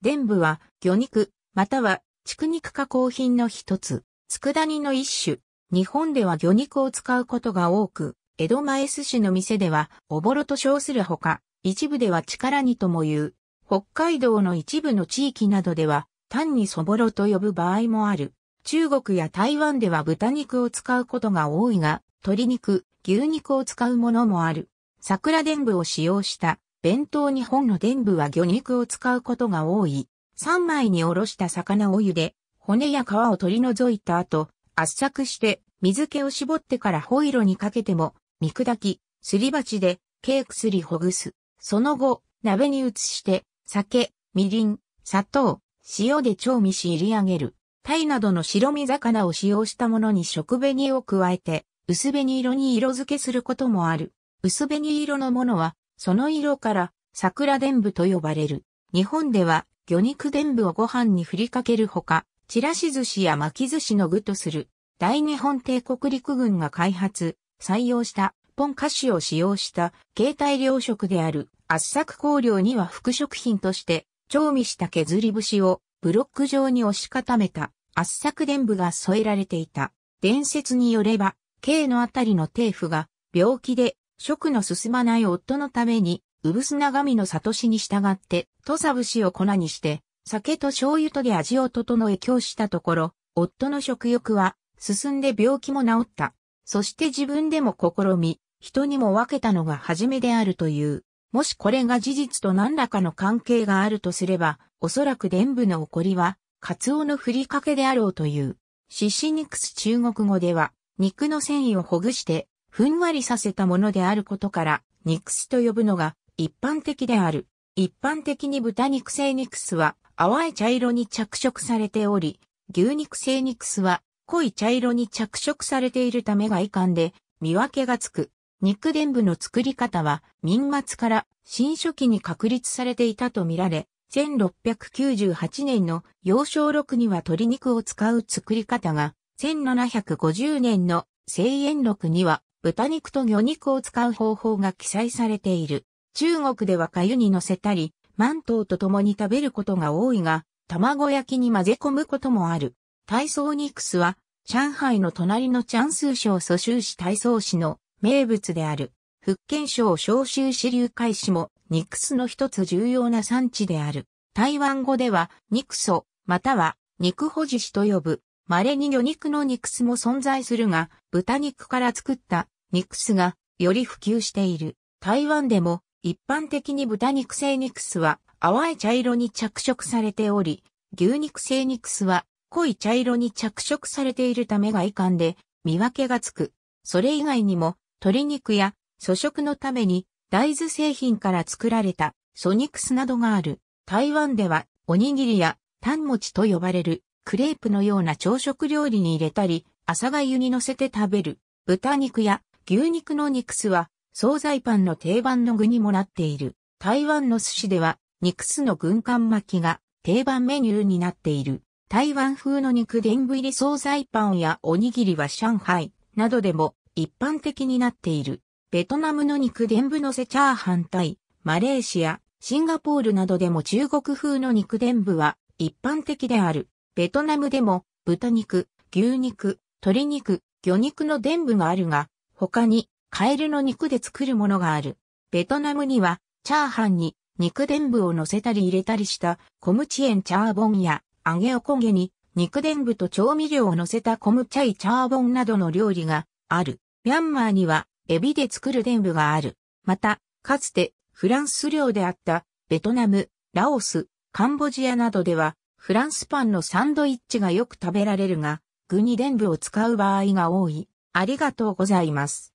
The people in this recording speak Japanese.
伝部は魚肉、または畜肉加工品の一つ、佃煮の一種。日本では魚肉を使うことが多く、江戸前寿司の店ではおぼろと称するほか、一部では力煮とも言う。北海道の一部の地域などでは単にそぼろと呼ぶ場合もある。中国や台湾では豚肉を使うことが多いが、鶏肉、牛肉を使うものもある。桜伝部を使用した弁当日本の伝部は魚肉を使うことが多い。三枚におろした魚を茹で、骨や皮を取り除いた後、圧搾して水気を絞ってからホイロにかけても、見砕き、すり鉢で、ケークすりほぐす。その後、鍋に移して、酒、みりん、砂糖、塩で調味し入り上げる。鯛などの白身魚を使用したものに食紅を加えて、薄紅色に色付けすることもある。薄紅色のものは、その色から桜伝部と呼ばれる。日本では魚肉伝部をご飯にふりかけるほか、ちらし寿司や巻き寿司の具とする。大日本帝国陸軍が開発、採用したポン菓子を使用した携帯糧食である圧搾香料には副食品として調味した削り節をブロック状に押し固めた圧搾伝部が添えられていた。伝説によれば、K のあたりの帝府が病気で食の進まない夫のために、うぶす長身の里氏に従って、土佐節を粉にして、酒と醤油とで味を整え供したところ、夫の食欲は、進んで病気も治った。そして自分でも試み、人にも分けたのが初めであるという。もしこれが事実と何らかの関係があるとすれば、おそらく伝部の起こりは、カツオのふりかけであろうという。獅子肉中国語では、肉の繊維をほぐして、ふんわりさせたものであることから、肉脂と呼ぶのが一般的である。一般的に豚肉製肉スは淡い茶色に着色されており、牛肉製肉スは濃い茶色に着色されているため外観で見分けがつく。肉伝部の作り方は民末から新初期に確立されていたとみられ、1698年の幼少録には鶏肉を使う作り方が、1750年の生延録には豚肉と魚肉を使う方法が記載されている。中国では粥に乗せたり、マントウと共に食べることが多いが、卵焼きに混ぜ込むこともある。操ニクスは、上海の隣のチャンス省蘇州市体操市の名物である。福建省昇集支流海市もニクスの一つ重要な産地である。台湾語ではニクソ、または肉保持シと呼ぶ。稀に魚肉の肉酢も存在するが、豚肉から作った肉酢がより普及している。台湾でも一般的に豚肉製肉酢は淡い茶色に着色されており、牛肉製肉酢は濃い茶色に着色されているため外観で見分けがつく。それ以外にも鶏肉や粗食のために大豆製品から作られたソニクスなどがある。台湾ではおにぎりやタ餅と呼ばれるクレープのような朝食料理に入れたり、朝がゆに乗せて食べる。豚肉や牛肉の肉酢は、惣菜パンの定番の具にもなっている。台湾の寿司では、肉酢の軍艦巻きが定番メニューになっている。台湾風の肉ん部入り惣菜パンやおにぎりは上海などでも一般的になっている。ベトナムの肉ん部のせチャーハンタイ、マレーシア、シンガポールなどでも中国風の肉ん部は一般的である。ベトナムでも豚肉、牛肉、鶏肉、魚肉の伝部があるが、他にカエルの肉で作るものがある。ベトナムにはチャーハンに肉伝部を乗せたり入れたりしたコムチエンチャーボンや揚げおこげに肉伝部と調味料を乗せたコムチャイチャーボンなどの料理がある。ミャンマーにはエビで作る伝部がある。また、かつてフランス領であったベトナム、ラオス、カンボジアなどではフランスパンのサンドイッチがよく食べられるが、具に伝部を使う場合が多い。ありがとうございます。